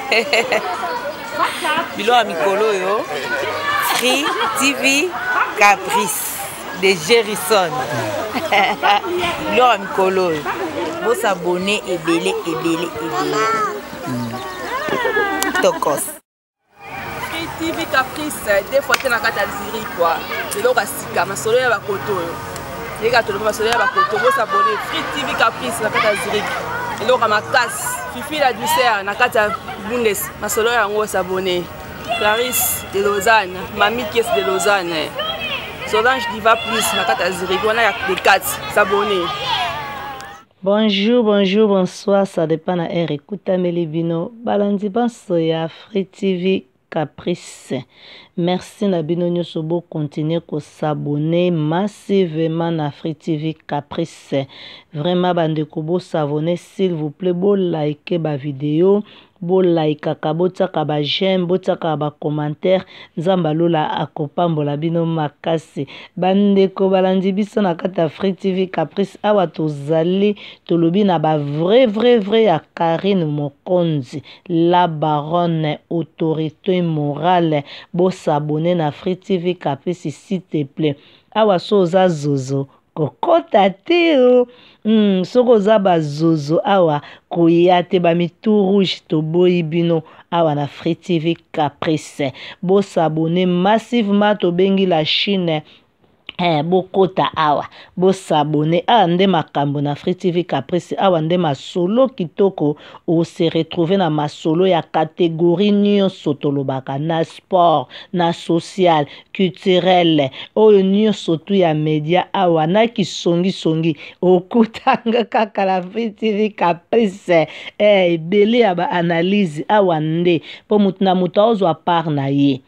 biloko ya mikolo oyo fri tv caprice de jerison biloko ya mikolo oyo bosabone ebele ebele ebele mm. tokos fri tv caprice de fois te na kati ya ziri kua biloko ya sika masolo ya bakoto oyo yeka toloba masolo ya bakoto bosabone fri tv caprice na kati ya zirike eloko ya makasi fifila duser na kati ya bundes masolo yango sabone claris de lausanne mami kies de lausanne solange diva plus na kati ya zirik wana ya de 4 sabone bonjour bonjour bonsoir ça dépend na aire ekutameli bino balandi banso ya free tv caprice Merci na bino continue ko kosabone massivement na Free TV Caprice. Vraiment bande bandeko bosavone s'il vous plaît bo Bo like ba ka ba bolakaka botiaka bajeme ba commentaire. ba alola akopambola bino makasi bandeko balandi biso na kati ya free tv caprice awa to tolobi na ba vrai vrai vrai ya karine mokonzi la baronne autorité morale Bo s'abonner na free tv caprice s'il te plaît awa so zozo koko te o oh. mm, za ba Zozo. awa ba te tout rouge bo bino awa na free tv caprice s'abonner massivement bengi la chine eh, bokota awa sabone awa nde makambo na free tv caprice awa nde masolo kitoko se retrouve na masolo ya kategori nyonso tolobaka na sport na social culturel o nyonso tu ya media awa na songi okutanga kaka na free tv caprice eh, ebele eh, ya baanalyse awa nde mpo na moto azwa part na ye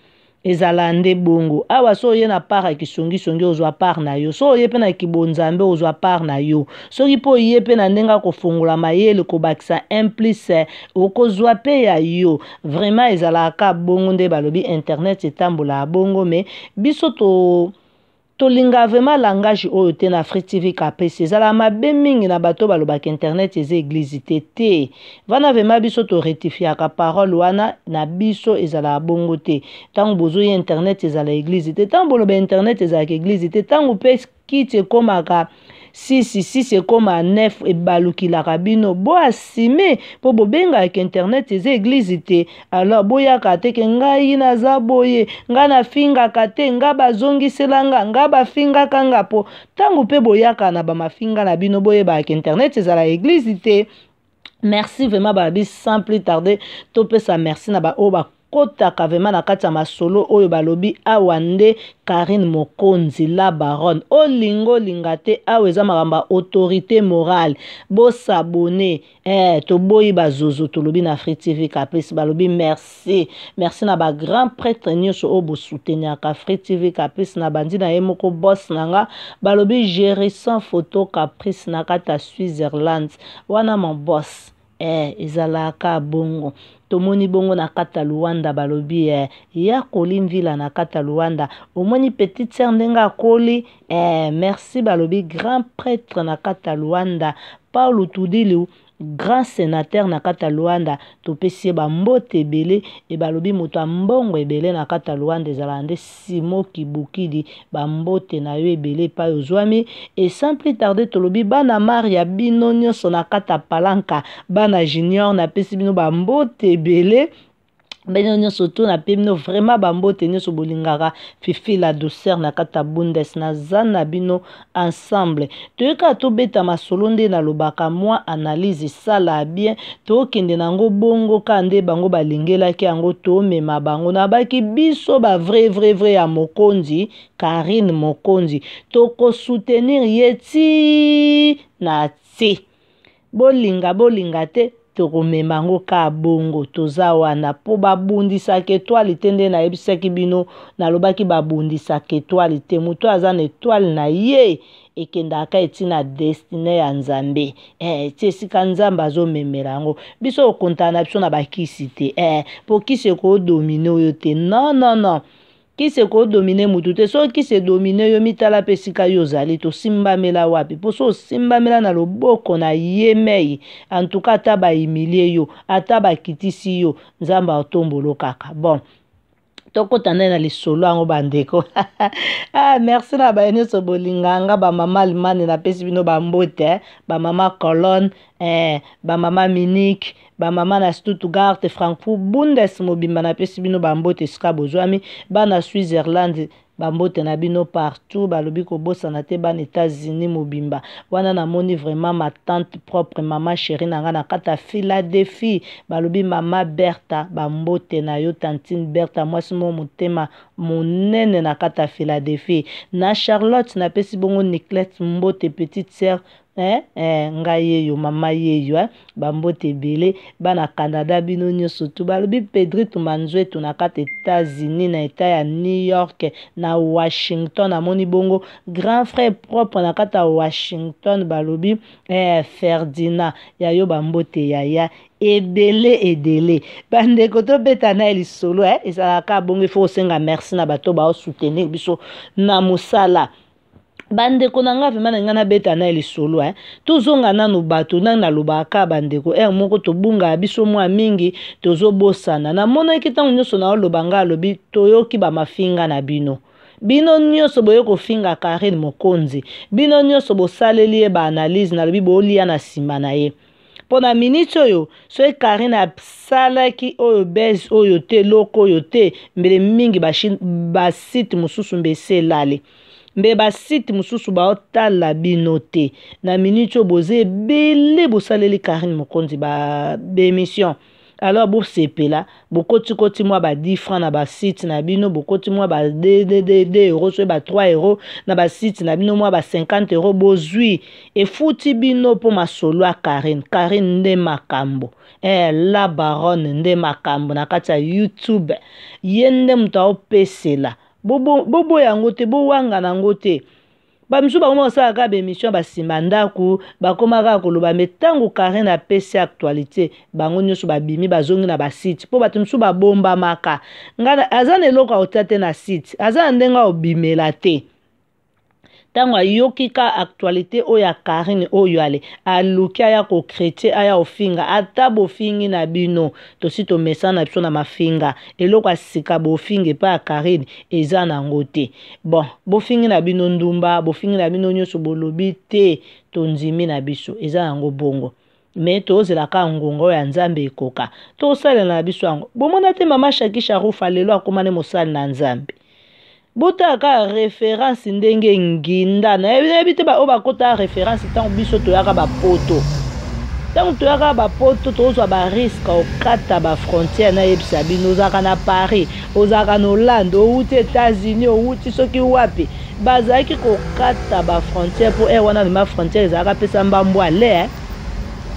ezala nde bongo awa so oye na part ya kisongisongi ozwa part na yo so oye mpe na kibonzambe ozwa part na yo soki mpe oye mpe na ndenge akofungola mayele kobakisa implice okozwa mpe ya yo vraiment ezalaka bongo nde balobi internet etambola bongo me biso to tolinga vraimen langage oyo te na afrik tv kapesi ezala mabe mingi na bato balobaka internet eza eglizi te te vana vraimen biso toretifiaka parole wana na biso ezalaka bongo te ntango bozoya internet ezala eglizi te ntango boloba internet ezalaka eglizi te ntango mpe kiti ekomaka si si si la rabino bo ebalukilaka po bo benga avec internet eze eglise te alors boyaka teke ngai za boye ngana finga te bazongi selanga nga ngai finga kanga po. bo ya boyaka na mafinga na bino ke internet ala eglise te merci vraiment babi sans plus tarder sa merci na oba bakotaka vraimen na kati ya masolo oyo balobi awa nde karine mokonzi la baronne olinga olinga te awa eza makambo ya autorité morale bosabone eh, toboyi bazozo tolobi na free tv caprice balobi merci merci na bagrand prêtre nyonso oyo bosuteniaka free tv caprice na bandi na ye moko bos na nga balobi gérisant photo caprice na kati ya switzerland wana mabos eh, ezalaka bongo tomoni bongo na kati ya luwanda balobi eh, ya kolimvila na kati ya luwanda omoni petit ser ndenge akoli eh, merci balobi grand prêtre na kati ya luwanda paul tudilu grand sénateur na kati ya lwanda topesi ye bambote ebele ebalobi moto ya mbongo ebele na kati ya lwanda ezala nde simo kibukidi bambote na yo ebele epai ozwami esample tarde tolobi bana mare ya bino nyonso na kati ya palanka bana junior napesi bino bambote ebele mbeni nyonso tuna mpe bino vraiment bambote nyonso bolingaka fifi la doser na kati ya bundes naza na bino ensemble toyeka tobeta masolo nde nalobaka mwa analyse esala bien tokende nango bongo ka nde bango balingelaki yango tomema bango nabaki biso bavrai vrai vrai ya mokonzi karine mokonzi tokosoutenir ye ti na ti bolinga bolinga te tokomema yango ka bongo toza wana mpo babundisaka etwale te nde nayebisaki bino nalobaki babundisaka etwale te moto aza na etwale na ye ekendaka etina destine ya nzambe eh, ti esika nzambe azomemela yango biso okontana na biso na bakisi te eh, mpo kisi ekodomine oyo te non non non kisi kodomine mutu te soki kisi edomine yo mitala mpe esika yo ozali tosimbamela wapi mpo so osimbamela na loboko na ye mei antuka ata baimilie yo ata bakitisi yo nzambe atombolo kaka bon tokɔta nde na lisolo yango bandeko ah, merci na baye nyonso bolinganga bamama alimane napesi bino bambote bamama colone eh, bamama eh, minike bamama na stuttgart frankfurt bundes mobimba napesi bino bambote esika bozwami bana switzerland bambote tenabino partout balobi na te ban etats-unis mobimba wana moni vraiment ma tante propre mama chérie, na nga na kata balobi mama berta bambote na yo tantine berta moi mo mon monene na kata la na charlotte pesi bongo mbo mbote petite sœur. eh? eh, ngai yeyo mama yeyo eh? bambote ebele bana canada bino nyonso tu balobi pedri tumanzwe tuna kati etats-unis na etat ya new york na washington amoni bongo grand frère propre na kati ya washington balobi eh, ferdinand yayo bambote yaya ebele edele bandeko tobeta na ye lisolo eh? ezalaka bongo ifo kosenga merci na bato baosoutenir biso na mosala bandeko na nga vrema na ngai nabeta na lisolo eh. tozonga nano bato nani nalobaka bandeko r moko tobungaka biso mwa mingi tozobosana namonaki ntango nyonso naoloba ngai alobi toyoki bamafinga na bino bino nyonso boye kofinga karine mokonzi bino nyonso bosaleli ye baanalyse nalobi boolia na nsima na ye mpo na miniti oyo soki karine asalaki oyo bese oyo te eloko oyo te mbele mingi basite mosusu mbese elali mbe basite mosusu baotala bino te na miniti oyo boza ebele bosaleli karine mokonzi babemission alors bosepela bokotikoti mwa ba 10 franc na basite na bino bokoti mwa ba 2 euro soki ba 3 euro na basite na bino mwa ba 50 euro bozwi efuti bino mpo masolo ya karine karine nde makambo eh, la baronne nde makambo na kati ya youtube ye nde moto aopesela boboya yango te bowanga nango te bamisusu bango basalaka kaka bémission basima ndako bakóma kaka koloba me ntango karine apesi actualité bango nyonso babimi bazongi na basite mpo bato misusu babombamaka ngai aza na eloko aotia te na site aza na ndenge aobimela te ntango ayoki ka aktualité oyo akarine oyo ale aluki aya kokretien aya ofinga ata bofingi na bino tosi tomesana na biso na mafinga eloko asika bofingi epai ya karine eza nango te bon bofingi na bino ndumba bofingi na bino nyonso bolobi te tondimi na biso eza yango bongo me tozelaka ngonga oyo ya nzambe ekoka tosalela na biso yango bomona te mama shaki sharufa lelo akomane mosali na nzambe botala kaka référence ndenge nginda nayebi te oyo bakotaka référence ntango biso toyaka bapoto ntango toyaka bapoto tozwa bariske okata bafrontière nayebisa bino ozalaka na paris ozalaka na hollande outi états-unis outi soki wapi bazalaki kokata bafrontière mpo e eh, wana lima frontière ezalaka pesa mbambo ale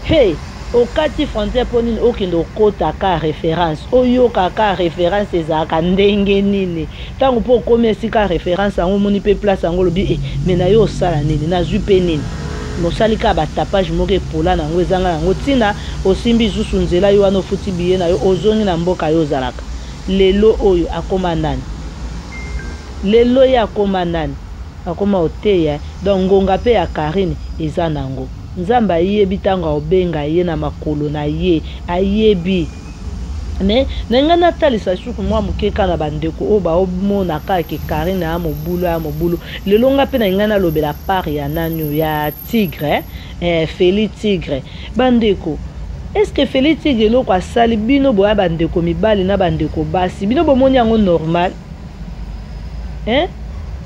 he okati frontière mpo nini okende okɔta ka référence oyoka ka référence ezalaka ndenge nini ntango mpo okómi esika référence yango omoni mpe place yango olobi e me na yo osala nini nazwi mpe nini mosali kaka batapage moko epola na yango ezanga yango ntina osimbi zusu nzela yo wana ofuti biye na yo ozongi na mboka yo ozalaka lelo oyo akóma nani lelo ye akóma nani akóma oteya donc ngonga mpe ya karine eza nango nzambe ayebi ntango aobenga ye na makolo na ye ayebi me na ngai natalisa suku mwa moke kaka na bandeko oyo baomona kaka karine ya mobulu ya mobulu lelo ngai mpe na ngai nalobela part ya nani ya tigre eh, feli tigre bandeko eske feli tigre eloko asali bino boya bandeko mibali na bandeko basi bino bomoni yango normal eh?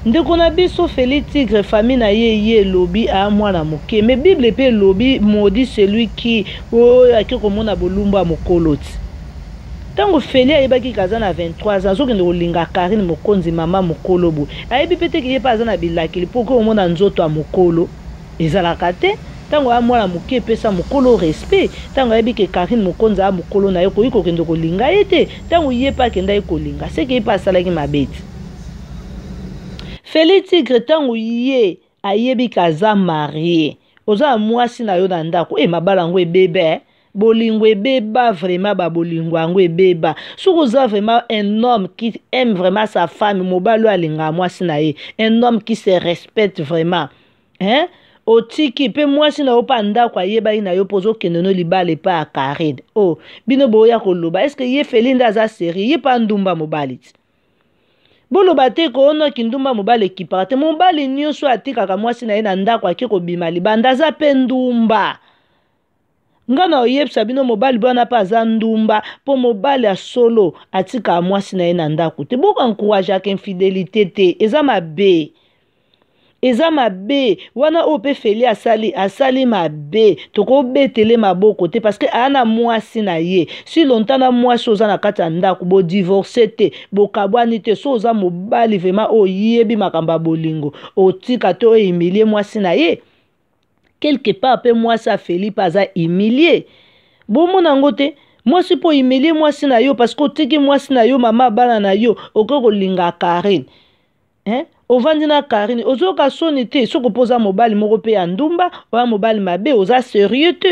ndeko na biso feli tigre fami na ye ye elobi aa ah, mwana moke me bible mpe elobi modi celui ki oyo ake komona bolumbu ya mokolo ti ntango feli ayebaki ke aza na 23 ans azokende kolinga karine mokonzi mama mokolo boye ayebi mpe teke ye mpe aza na bilakeli mpo okoki komona nzoto ya mokolo ezalaka te ntango aa ah, mwana moke epesa mokolo respect ntango ayebi ke karine mokonzi aa ah, mokolo na ye koyi kokende kolinga ye te ntango ye mpe akende aye kolinga seke ye mpe asalaki mabe ti feli tigre ntango ye ayebika aza marie oza na mwasi na yo na ndako e mabala yango ebebe eh. bolingo ebeba vraiment babolingo yango ebeba soki oza vraiment un homme qui aime vraiment sa femme mobali oyo alingaka mwasi na ye un homme qui se respecte vraiment hein? otiki mpe mwasi na yo mpa ndako ayebaki na yo mpo ozokende no libala epa ya karide o oh, bino boya koloba estce ye feli nde aza seri ye mpa ndumba mobali ti boloba te koonoki ndumba mobali ekipaka te mobali nyonso atikaka mwasi na ye na ndako ake kobima libanda aza mpe ndumba nga na oyebisa bino mobali bwana mpe aza ndumba mpo mobali ya solo atikaka mwasi na ye na ndako te bokankourage aka infidélité te eza mabe eza mabe wana oyo mpe feli asali asali mabe tokobetele maboko te parceke aa na mwasi na ye si longtemps na mwasi oza na kati ya ndako bodivorce te bokabwani te so oza mobali vraimen oyebi makambo ya bolingo otika te ohumilie mwasi na ye quelque part mpe mwasi afeli mpe aza humilie bomona yango te mwasi mpo humilie mwasi na yo parceke otiki mwasi na yo mama bana na yo okoki kolinga karine eh? ovandi na karine ozoyoka soni te soki mpo oza mobali moko mpe ya ndumba oya mobali mabe oza serieux te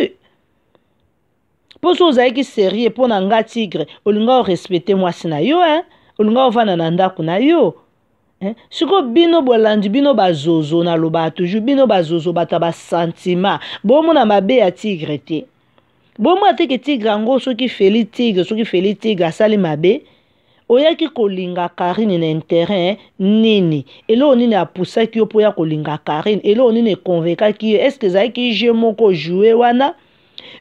mpo so ozalaki serieux mpo na nga tigre olinga orespecte mwasi na yo e olinga ovanda na ndako na yo sikoyo bino bolandi bino bazozo nalobaka toujours bino bazozo bato ya basentima bomona mabe ya tigre te bomona teke tigre yango soki feli tigre soki feli tigre asali mabe oyaki kolinga karine na intérêt nini eloko nini apusaki yo mpo ya kolinga karine eloko nini ekonvekaki yo estce ezalaki jeu moko ojue wana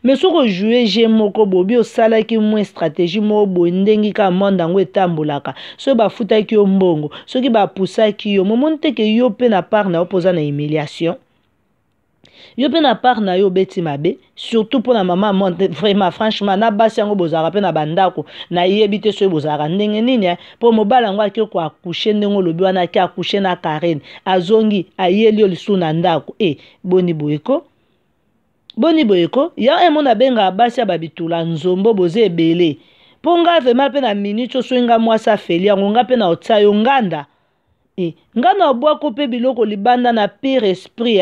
me soki ojue jeu moko bobi osalaki mwa stratégie moko boye ndengi kaka monde yango etambolaka soki bafutaki yo mbongo soki bapusaki yo momoni teke yo mpe na part na yo mpoza na humiliation yo mpe na part na yo obeti mabe surtout mpona mama mo vraiment franchement na basi yango bozalaka mpe na bandako nayebi te soki bozalaka ndenge nini mpo mobali yango ake ko akushe ndenge olobi wana ake akushe na karene azongi ayeli yo lisusu na ndako e boni boyeko boni boyeko ya emo eh, nabengaka basi ya babitula nzombo boza ebele mpo nga vraimen mpe na minute osoki nga mwasi afeli yango nga mpe na otya yo nganda e nganda obwako mpe biloko libanda na pire esprit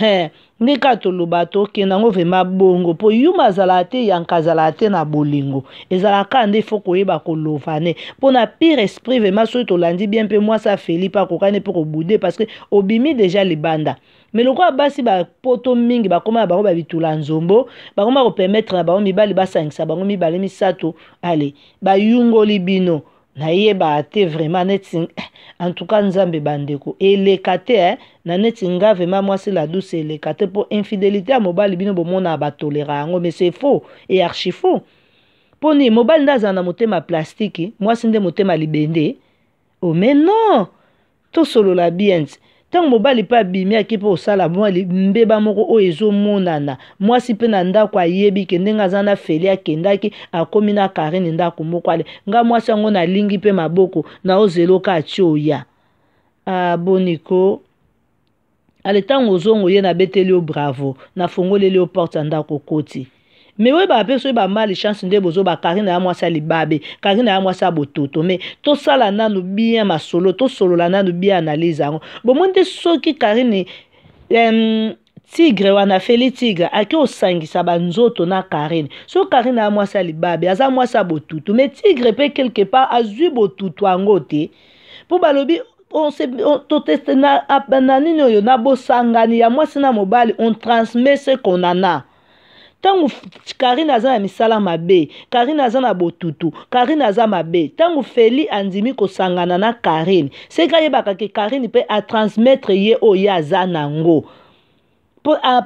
eh? nde ka toloba tokende yango vrema bongo mpo yuma azala te yanka azala te na bolingo ezalaka nde fo koyeba kolova ne mpo na pire esprit vrema soki tolandi bien mpe mwasi afeli mpe akokani mpe kobude parceke obimi deja libanda me lokola basi bapoto mingi bakoma na bango babitula nzombo bakoma kopermetre na bango mibali basangisa bango mibale misato ale bayungoli bino nayebaka te vraiment neti eh, antuka nzambe bandeko eleka te eh? na neti nga vraimen mwasi ladusi eleka te mpo infidélité ya mobali bino bomona batolera yango mais c'est faux e archifaux mponi mobali nde azala na motema plastike mwasi nde motema libende o oh, mais non tosolola bien ti ntango mobali mpe abimi ake mpe kosala mwa mbeba moko oyo ezomonana mwasi mpe na ndako ayebi ke ndenge aza na feli akendaki akómi na karine ndako moko ale nga mwasi yango nalingi mpe maboko na ozeloka atie oya aboniko ah, ale ntango ozongo ye nabeteli yo bravo nafongoleli yo porte ya ndako okoti me oyeba mpe soki bamalishance nde bozoba karine ya mwasi ya libabe karine ya mwasi ya bototo me tosala nanu bien masolo tosolola nanu bien analyse yango bomoi nde soki karine um, tigre wana feli tigre ake osangisa banzoto na karine so karine ya mwasi ya libabe aza mwasi ya botutu me tigre mpe quelque part azwi botutu yango te mpo balobi toteste na nini oyo na bosangani ya mwasi na mobali on transmet ce qu'on en a ntango karine aza na misala mabe karine aza na botutu karine aza mabe ntango feli andimi kosangana na karine seka ayebaka ke karine mpe atransmettre ye oyo aza nango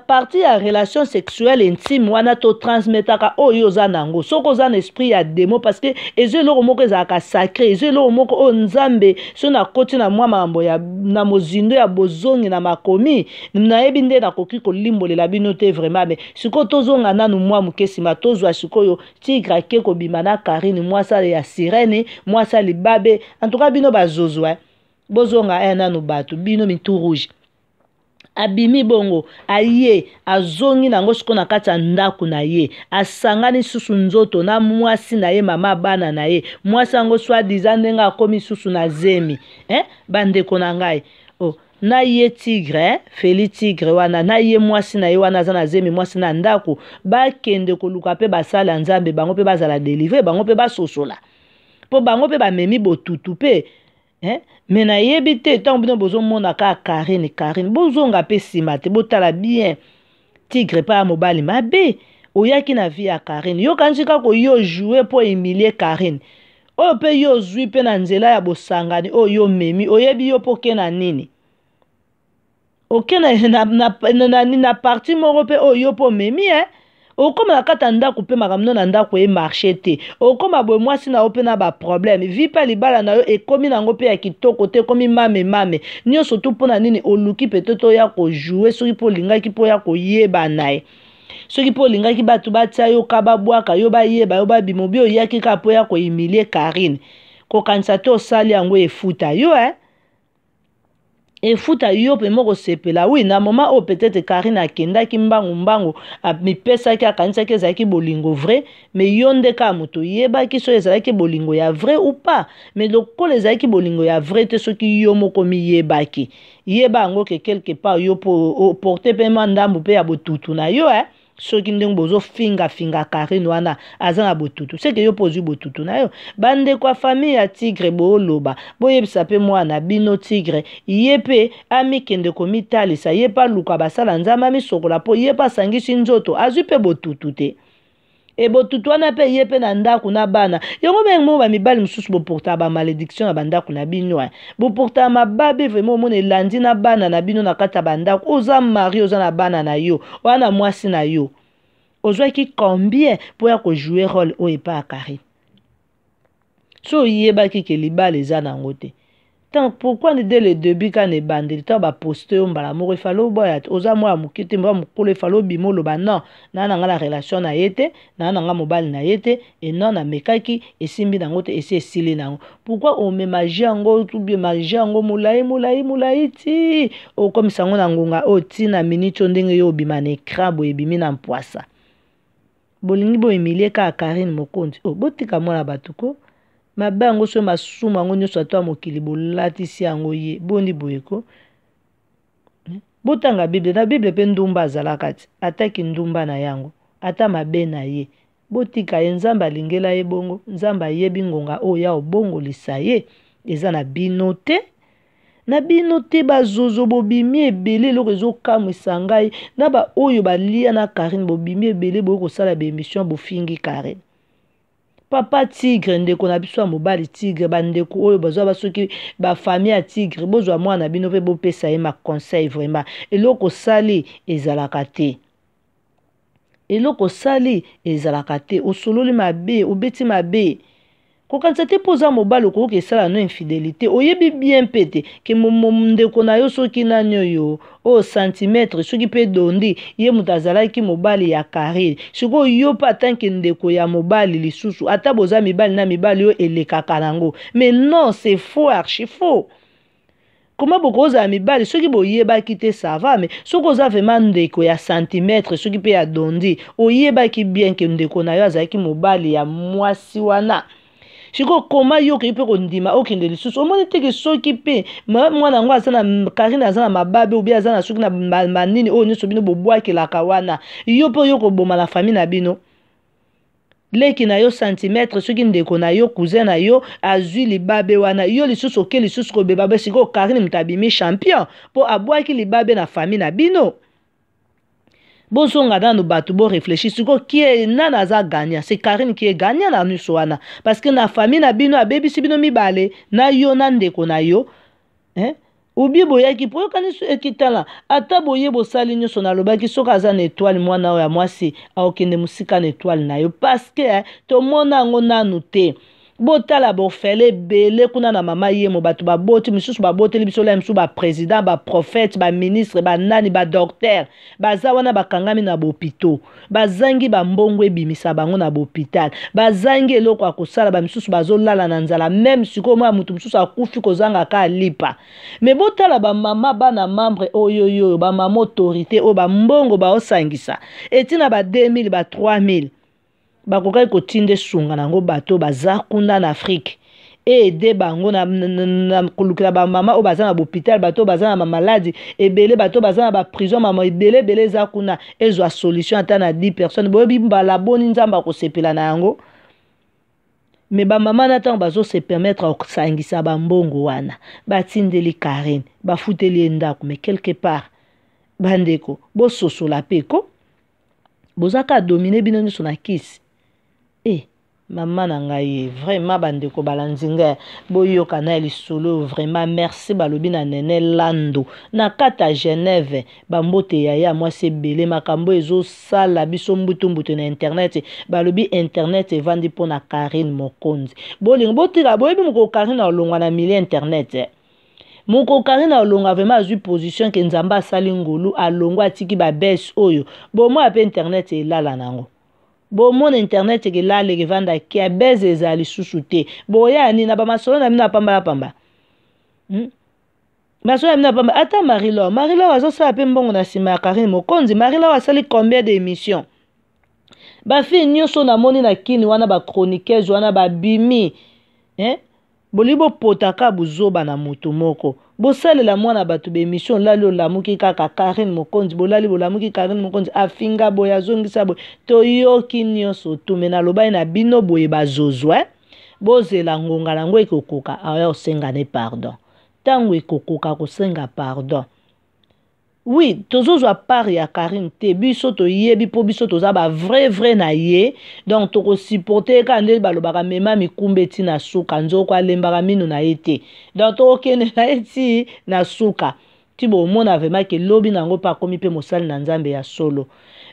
partir à relation sexuelle intime wana totransmetaka oyo oh, oza nango soki oza za esprit ya demo parce que ezelo moko ka sacré ezelo moko o oh, nzambe so koti na mwa ya na mozindo ya bozongi na makomi na koki ko kolimbolela bino te vraiment me sikoyo tozonga nanu mwa moke nsima tozwa sikoyo tigre ake kobima bimana karine mwasa ya sirene mwasa libabe cas bino bazozwa bozonga e nanu bato bino mitu rouge abimi bongo aye azongi na yango sikoyo na kati ya ndako na ye asangani susu nzoto na mwasi na ye mama bana na ye mwasi yango swadiza ndenge akomi susu na zemi eh? bandeko na ngai oh. na ye tigre eh? feli tigre wana na ye mwasi na ye wana aza na zemi mwasi na ndako bakende koluka mpe basala nzambe bango mpe bazala delivre bango mpe basosola mpo bango mpe bamemi botutu mpe me nayebi te ntango bino bozomona kaka karine karine bozonga mpe nsima te botala bien tigre mpa ya mobali mabe oyaki na vie ya karine yokanisi kaka oyo joue mpo emilie karine oyo mpe yo ozwi mpe na nzela ya bosangani oyo yo memi oyebi yo mpo oke na nini oke na, na, na, na, na, na parti moko mpe oyo yo mpo omemi e eh? okóma na kati ya ndako mpe makambo na ndako emarche te okóma boye mwasi na yo mpe na baproblème vi mpe libala na yo ekómi nango mpe ya kitoko te ekómi mame mame nyonso tu mpo na nini oluki petete oya kojoue soki mpo olingaki mpo oya koyebana ye soki mpo olingaki bato batia yo ka babwaka yo bayeba yo babima obi oyaki kaka mpo ya kohumilie karine kokanisa te osali yango efuta yo e eh? efuta yo mpe moko sepela wi na moma oyo peut-être karine akendaki mbangu mbangu amipesaki akanisaki ezalaki bolingo vrai me yo nde kaka moto oyebaki soki ezalaki bolingo ya vrai ou pas me lokola ezalaki bolingo ya vrai te soki yo moko miyebaki yeba yango ke quelque part yo porte mpe ma ndambu mpe ya botutu na yo eh? soki ndenge bozofingafingaka rene wana aza na botutu seke yo mpo ozwi botutu na yo bandeko ya famille ya tigre booloba boyebisa mpe mwana bino tigre ye mpe amikende komitalisa ye mpe aluka basala nzambe amisokola mpo ye mpe asangisi nzoto azwi mpe botutu te ebotutu wana mpe ye mpe na ndako na bana yango menge moko bamibali mosusu boportaka bamalédiction na bandako na bino e boportaka mababe vraimen omona elandi na bana na bino na kati ya bandako oza mari oza na bana na yo oya na mwasi na yo ozwaki combien mpo ya kojoue role oyo epa ya karine so oyebaki ke libala eza nango te tant pourquoi nde le début kana ebandeli ntango baposte yo mbala moko efale oboya oza mwa ya moke te mwa mokolo efale obima oloba non naa na nga na relation na ye te naa na nga mobali oh, na ye te enon amekaki esimbi nango te esi esili nango pourkoi omemage yango tubemage yango molai molai molai ti okomisa yango na ngonga oyo ntina miniti o ndenge yo obima na écran boye ebimi na mpwasa bolingi boyemilie kaka karine mokonzi o oh, botika mwana batuko mabe yango so masumu yango nyonso ato ya mokili bolatisi yango ye bondi boyeko botanga bible na bible mpe ndumba azalaka ti ataki ndumba na yango ata mabe na ye botika ye nzambe alingela ye bongo nzambe ayebi ngonga oyo ya obongolisa ye eza na bino te na bino te bazozo bobimi ebele eloko ezokamwisa ngai na baoyo balia na karine bobimi ebele boyokosala baémission bofingi karine papa tigre ndeko na biso ya mobali tigre bandeko oyo bazwa basoki bafamille ya tigre bozwa mwana bino mpe bopesa ye maconseil vraiment eloko osali ezalaka te eloko osali ezalaka te osololi mabe obeti mabe kokanisa te mpo oza mobali okoki esala no infidélité oyebi bien mpe te ke ndeko na yo soki nani oyo oyo oh, santimetre soki mpe dondi ye moto azalaki mobali ya karine sikoyo yo mpe atanke ndeko ya mobali lisusu ata boza mibali na mibali oyo elekaka nango mais non c'est faux archi faux koma bokozala mibali soki boyebaki te sava me soki oza vraimen ndeko ya santimetre soki mpe ya dondi oyebaki bien ke ndeko na yo azalaki mobali ya mwasi wana sikoy okoma yo okeyi mpe kondima okende lisusu omoni teke soki mpe mwana yango aza na karine aza na mababe obi aza na soki na manini oyo nyonso bino bobwakelaka wana yo mpe oyo koboma na famille na bino leki na yo santimetre soki ndeko na yo cousin na yo azwi libabe wana yo lisusu oke lisusu kobeba be sikoyo karine moto abimi champion mpo abwaki libabe na famille na bino bozonga nano bato borefleshi sikoyo kie nani aza gagna se karine kie gagna na nyonso wana parceke na famille na bino abebisi bino mibale na yo na ndeko na yo eh? obi boyaki mpo oyokani so ekitala ata boye bosali nyonso nalobaki soki aza na etwale mwana oyo ya mwasi aokende mosika na etwale na yo parceke eh, tomona yango nanu te botala bofele ebele kuna na mama yemo bato baboti misusu baboteli biso lia misusu baprésident baprofete baministre banani badoktere baza wana bakangami na bohôpitau bazangi bambongo ebimisa bango na bohôpital bazangi eloko ya kosala bamisusu bazolala na nzala meme sikoyo moya motu mosusu akufi kozanga ka alipa me botala bamama bana membre oyoyoyo bamama autorité oyo bambongo baosangisa etina ba 2000 ba 3000 bakokaki kotinda esunga na yango bato baza kuna na afrike eede bango na kolukela bamama oyo baza na bopital bato oyo baza na bamaladi ebele bato oyo baza na baprison mama ebele ebele eza kuna ezwa solution ata na 10 personnes boyebi mbala boni nzambe akosepela na yango me bamama na ntango bazose permettre kosangisa bambongo wana batindeli karine bafuteli ye ndako mais quelque part bandeko bososola mpe ko bozaka domine bino nyonso na kisi mama na ngai vraiment bandeko balandi ngai boyoka na ya lisolo vraiment merci balobi na nene lando na kati ya genève bambote ya ya mwasi ebele makambo ezosala biso mbutumbutu na internet balobi internet evandi mpona karine mokonzi bolingo botika boyebi moko karine alongwa na milie internet eh. moko karine alonga vraimen azwi position ke nzambe asali ngolu alongo atiki babese oyo bomoi mpe internet elala nango bomona internet eke laleka evanda kia beze ezala lisusu te boya nini na bamasolo na bino apambalapamba hmm? masolo ya bino apamba ata marilor marilor azosala mpe mbongo na nsima ya karine mokonzi marilor asali combien de émission bafile nyonso namoni na kini wana bachroniqueuse wana babimi eh? boli bopotaka bozoba na motu moko bosalela mwana bato bémission olali olamuki kaka karine mokonzi bolali bolamuki karine mokonzi afinga boye azongisa boye toyoki nyonso tume naloba ye na bino boye bazozwa eh? bozela ngonga nango ekokoka aya osengane pardon ntango ekokoka kosenga pardon wi tozozwa part ya karine te biso toyebi mpo biso toza bavrai vrai na ye donc tokosupporte kaka nde balobaka mema mikumba eti na suka nzoko alembaka mino na ye te donc tokokende na ye ti na suka ti bomona vraimen ke lobi na yango mpe akómi mpe mosali na nzambe ya solo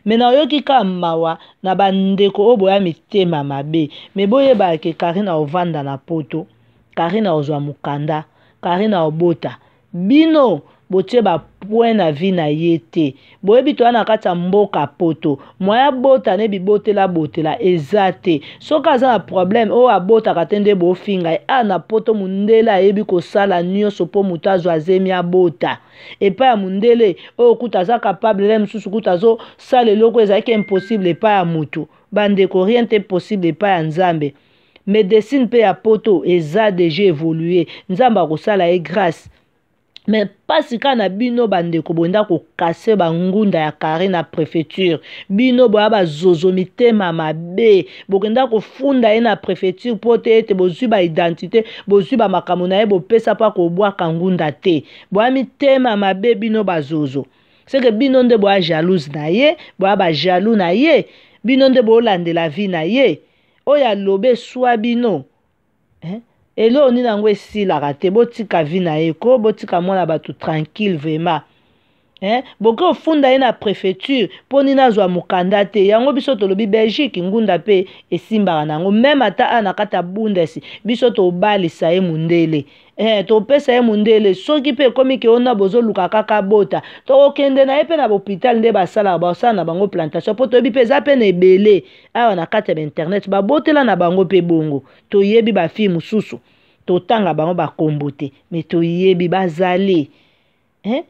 me na oyoki kaka mawa na bandeko oyo boya mitema mabe me boyebaka ke karine aovanda na poto karine aozwa mokanda karine aobota bino botie bapoint na vie na ye te boyebi toya na kati ya mboka poto mwa ya bota ne bibotela botela eza te soki aza na problème oyo abotaka te nde bofinga ye a na poto mondele ayebi kosala nyonso mpo moto azwa azemi abota epai ya mondele oyo kuta aza capable le mosusu kuta azosala eloko ezalaki impossible epai ya motu bandeko rien te possible epai ya nzambe médecine mpe ya poto eza déjà évolué nzambe akosala ye grâce me mpasi kaka na bino bandeko bonda kokase bangunda ya kare na préfecture bino boya bazozo mitema mabe bokenda kofunda ye na préfecture mpo te ete bozwi baidentité bozwi bamakambo na ye bopesa mpo akobwaka ngunda te boya mitema mabe bino bazozo seke bino nde boya jalouse na ye boya bajalou na ye bino nde boolandela vi na ye oyo alobi eswa bino elongi nango esilaka te botika vi na ye ko botika mwana bato tranquille vraimen eh? boke ofunda ye na préfecture mpo nini azwa mokanda te yango biso tolobi belgique ngunda mpe esimbaka na yango meme ata a na kati ya bundesi biso tobalisa ye mondele eh, topesa ye mondele soki mpe ekomi keona bozoluka kaka bota tokokende na ye mpe na bohôpital nde basalaka basala na bango plantation mpo toyebi mpe eza mpe na ebele awa na kati ya bainternet babotela na bango mpe bongo toyebi bafille mosusu totanga bango bakombo te me toyebi bazali eh?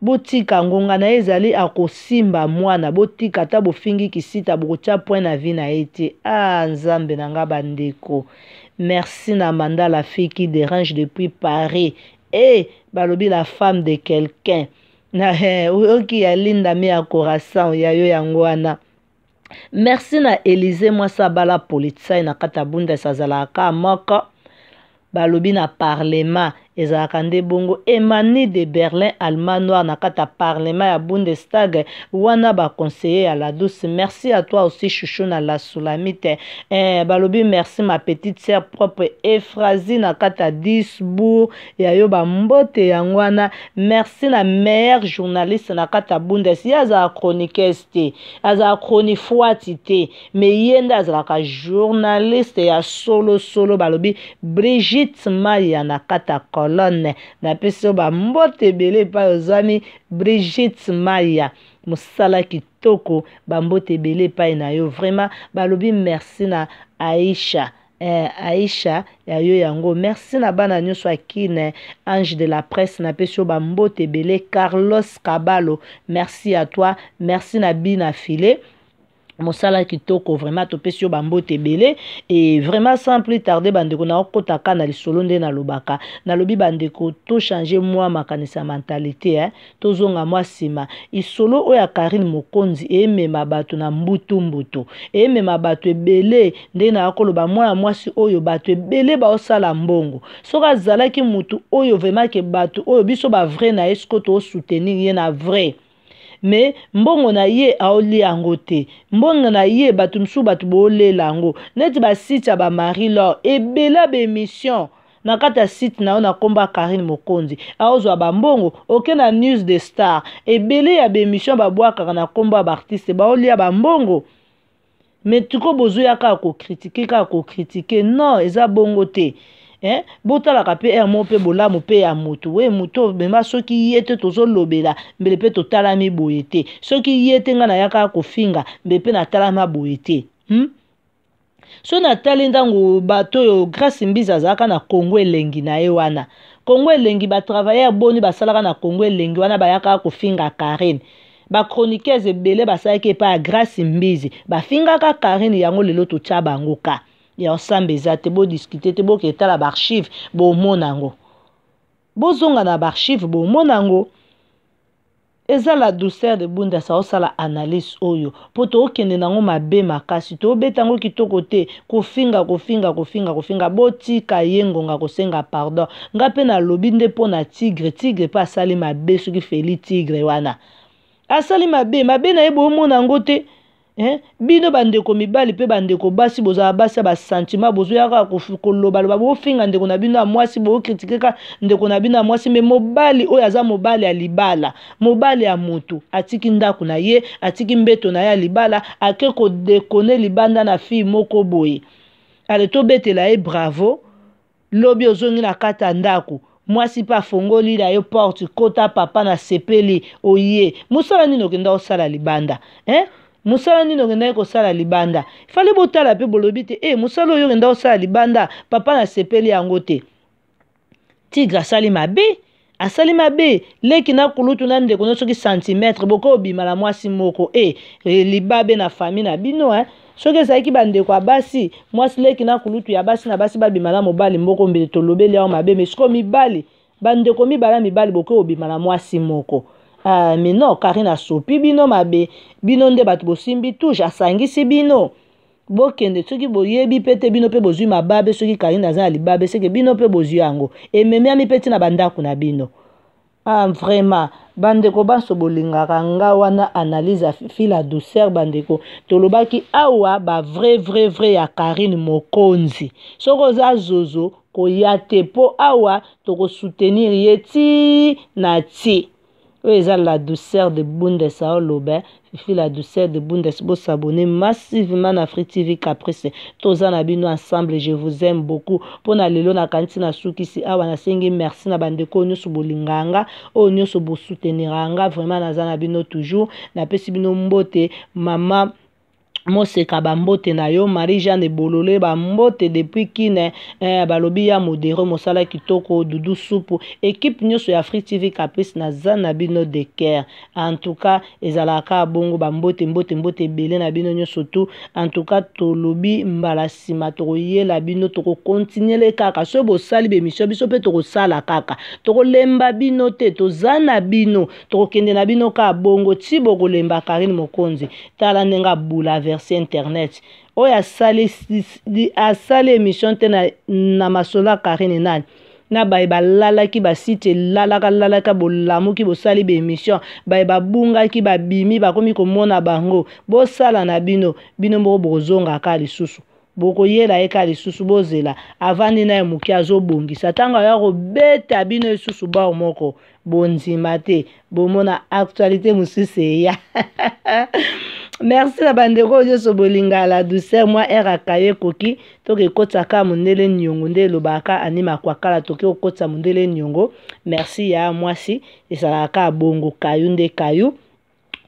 botika ngonga na ye ezali akosimba mwana botika ata bofingi kisita bokotya point na vi na ye te a ah, nzambe na nga bandeko merci na manda la fille qui dérange depuis paris e balobi la femme de quelqu'un eh, oyoki ya lindami ya corasan ya yo yango wana merci na élise mwasi abala politisai na kati ya bunda esi azalaka moko balobi na parlement Eza kande bongo emani de berlin allemand noir na kata parlement parlema ya bundestag wana conseiller ya douce. merci à toi aussi chouchou na la soulamite. eh, balobi merci ma petite sœur propre efrasi na kata ya disbourg ya yo bambote yango merci na mère journaliste na kata ya bundes ye azalaka chroniqueuse te me journaliste ya solo solo balobi brigitte maya na kata Colonne napesi yo bambote ebele epai ozwami Brigitte maya mosala kitoko bambote ebele bele na yo vraiment balobi merci na aisha eh, aisha yo yango merci na bana nyo akine ange de la presse n'a yo bambote bele, carlos Caballo. merci à toi merci na bina file mosala kitoko vraiment topesi yo bambote ebele e vraiment sans plus tarder bandeko naokɔta ka na lisolo nde nalobaka nalobi bandeko tochange mwa makanisi ya mentalité eh? tozonga mwa nsima lisolo oyo ya karine mokonzi eemema bato na mbutumbutu eemema bato ebele nde naokoloba mwana mwasi oyo bato ebele baosala mbongo soki azalaki motu oyo vraiment ke bato oyo biso bavrai na ye siko toosoutenir ye na vrai me mbongo na ye aolia yango te mbongo na ye bato mosusu bato boolela yango neti basite ya bamarie lor ebela baémission na kati ya site na yo na nkombo ya karine mokonzi aozwa bambongo oke na news de star ebele ya baémission babwakaka na nkombo ya baartiste baolia bambongo me tiko bozoya kaka kokritike kaka kokritike non eza bongo te eh? botalaka mpe r mo mpe bolamu mpe ya moto oye moto omema soki ye te tozolobela mbele mpe totalami boye te soki ye te ngai nayaka kofinga mbele mpe natalama boye te hmm? so natali ntango bato oyo grace mbizi azalaka na kongo elengi na ye wana kongo elengi batravailleur boni basalaka na kongo elengi wana bayaka kofinga karine bachroniqueuse ebele basalaki epai ya grace mbizi bafingaka karine yango lelo totya bango ka ya nsambe eza te bodiskute te boke etala baarchive bomona yango bozonga na baarchive bomona yango eza la douceur de bundasa osala analyse oyo mpo tookende nango mabe makasi toobeta yango kitoko te kofinga kofinga kofinga kofinga botika ye ngonga kosenga pardon nga mpe nalobi nde mpo na tigre tigre mpe asali mabe soki feli tigre wana asali mabe mabe na ye bomona yango te bino bandeko mibali mpe bandeko basi bozala basi ya basentima bozoyaka koloba loba bofinga ndeko na bino ya mwasi bokritikeka ndeko na bino ya mwasi me mobali oyo aza mobali ya libala mobali ya motu atiki ndako na ye atiki mbeto na ye ya libala ake kodekone libanda na fille moko boye ale tobetela ye bravo lobi ozongi na kata ndako mwasi mpe afongoli na yo porte kota papa na sepeli oye mosala nini okenda kosala libanda eh? mosala nini okendaki kosala libanda fali botala mpe bolobi te e mosala oyo okenda kosala libanda papa nasepeli yango te tigre asali mabe asali mabe leki na kulutu na ndeko no soki santimetre bokoki obimala mwasi moko e libabe na fami na bino eh? soki ezalaki bandeko ya basi mwasi leki na kulutu ya basi na basi babimala mobali moko mbele tolobeli yango mabe me sikoyo mibali bandeko mibala mibali bokoki obimala mwasi moko ah, me non karine asopi bino mabe bino nde bato bosimbi touche asangisi bino bokende soki boyebi mpe te bino mpe bozwi mababe soki karine aza na libabe seke bino mpe bozwi yango ememiami mpe ntina bandako na bino ah, vraiment bandeko banso bolingaka nga wana analyse ya fila douceur bandeko tolobaki awa bavrai vrai vrai ya karine mokonzi soki oza zozo koya te mpo awa tokosoutenir ye ti na ti Oui, la douceur de bundes aoloba fifi la douceur de bundes s'abonner massivement à free tv caprice toza na bino ensemble je vous aime beaucoup Pour lelo nous souki si awana singi merci na bandeko oyo nyonso bolinganga nous nyonso vraiment nous toujours napesi bino mbote mama moseka bambote na yo marie jeanne ebolole bambote depuis kine eh, balobi ya modere mosala kitoko dudu supu ekipe nyonso ya free tv caprice naza na bino de care entouka ezalaka bongo bambote mbote mbote ebele na bino nyonso tu entouka tolobi mbala nsima tokoyela bino tokokontinuele kaka soki bosali bemission biso mpe tokosala kaka tokolemba bino te toza na bino tokokende na bino kaka bongo ti bokolemba karine mokonzi tala ndenge abulave traverse internet oyo asali émission te na, na masolo akarine nani na baye balalaki basite elalaka lalaka bolamuki bosali baémission baye babungaki babimi bakomi komona bango bosala na bino bino moko bokozongaka lisusu bokoyela ye ka lisusu bozela avandi na ye moke azobongisa ntango aya kobeta bino lisusu bao moko bondima te bomona actualité mosusu eya merci na bandeko oyo nyonso bolinga la douceur mwa aire akaye ekoki toki ekotaka mondele niongo nde elobaka animakwa kala toki kokotisa mondele niongo merci ya mwasi ezalaka bongo kayu nde kayu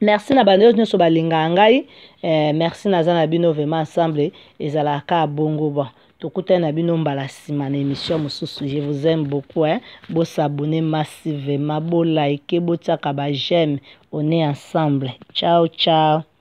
merci na bandeko nyonso balinga ya ngai eh, merci naza na bino vraiment ensemble ezalaka bongo bon tokutani na bino mbala nsima na émission mosusu je vous aime beaucoup hein? bosabone massivement bolike botiaka bajeme on est ensemble ciao ciao